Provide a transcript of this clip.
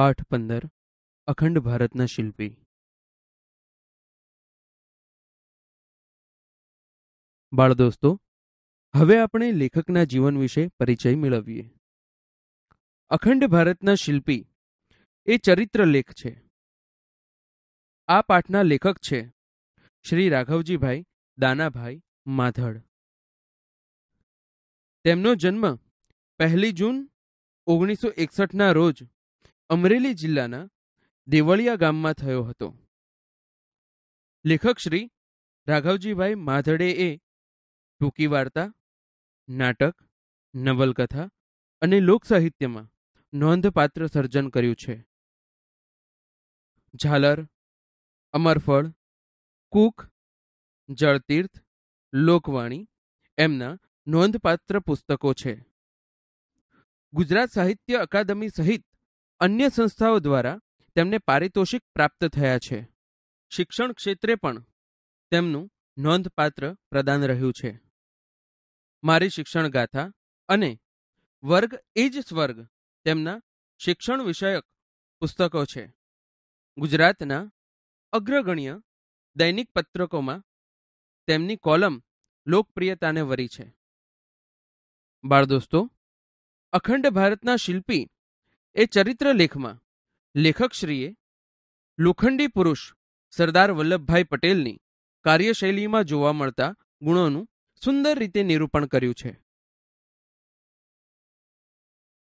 પાઠ પંદર અખંડ ભારતના શિલ્પી બાળ દોસ્તો હવે આપણે લેખકના જીવન વિશે પરિચય મેળવીએ અખંડ ભારતના શિલ્પી એ ચરિત્ર લેખ છે આ પાઠના લેખક છે શ્રી રાઘવજીભાઈ દાનાભાઈ માધડ તેમનો જન્મ પહેલી જૂન ઓગણીસો એકસઠના રોજ અમરેલી જિલ્લાના દેવળિયા ગામમાં થયો હતો લેખક શ્રી રાઘવજીભાઈ માધડે એ ટૂંકી વાર્તા નાટક નવલકથા અને લોકસાહિત્યમાં નોંધપાત્ર સર્જન કર્યું છે ઝાલર અમરફળ કૂક જળતીર્થ લોકવાણી એમના નોંધપાત્ર પુસ્તકો છે ગુજરાત સાહિત્ય અકાદમી સહિત અન્ય સંસ્થાઓ દ્વારા તેમને પારિતોષિક પ્રાપ્ત થયા છે શિક્ષણ ક્ષેત્રે પણ તેમનું નોંધપાત્ર પ્રદાન રહ્યું છે મારી શિક્ષણ ગાથા અને વર્ગ એ જ સ્વર્ગ તેમના શિક્ષણ વિષયક પુસ્તકો છે ગુજરાતના અગ્રગણ્ય દૈનિક પત્રકોમાં તેમની કોલમ લોકપ્રિયતાને વરી છે બાળ દોસ્તો અખંડ ભારતના શિલ્પી એ ચરિત્ર લેખમાં લેખકશ્રીએ લોખંડી પુરુષ સરદાર વલ્લભભાઈ પટેલની કાર્યશૈલીમાં જોવા મળતા ગુણોનું સુંદર રીતે નિરૂપણ કર્યું છે